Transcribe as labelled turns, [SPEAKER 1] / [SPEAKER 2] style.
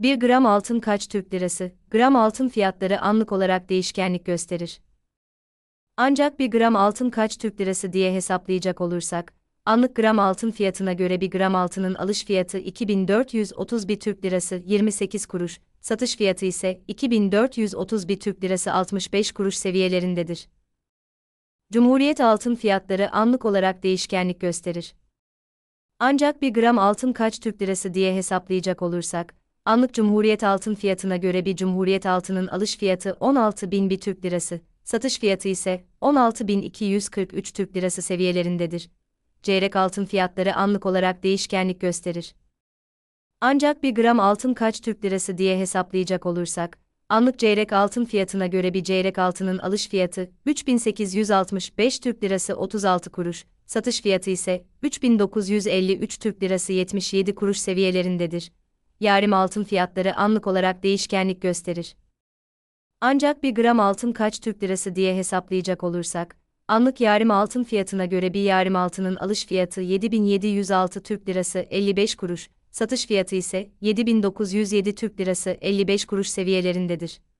[SPEAKER 1] 1 gram altın kaç Türk lirası? Gram altın fiyatları anlık olarak değişkenlik gösterir. Ancak 1 gram altın kaç Türk lirası diye hesaplayacak olursak, anlık gram altın fiyatına göre 1 gram altının alış fiyatı 2431 Türk lirası 28 kuruş, satış fiyatı ise 2431 Türk lirası 65 kuruş seviyelerindedir. Cumhuriyet altın fiyatları anlık olarak değişkenlik gösterir. Ancak 1 gram altın kaç Türk lirası diye hesaplayacak olursak, Anlık Cumhuriyet altın fiyatına göre bir Cumhuriyet altının alış fiyatı 16.001 Türk Lirası, satış fiyatı ise 16.243 Türk Lirası seviyelerindedir. Çeyrek altın fiyatları anlık olarak değişkenlik gösterir. Ancak bir gram altın kaç Türk Lirası diye hesaplayacak olursak, anlık çeyrek altın fiyatına göre bir çeyrek altının alış fiyatı 3865 Türk Lirası 36 kuruş, satış fiyatı ise 3953 Türk Lirası 77 kuruş seviyelerindedir. Yarım altın fiyatları anlık olarak değişkenlik gösterir. Ancak bir gram altın kaç Türk lirası diye hesaplayacak olursak, anlık yarım altın fiyatına göre bir yarım altının alış fiyatı 7706 Türk lirası 55 kuruş, satış fiyatı ise 7907 Türk lirası 55 kuruş seviyelerindedir.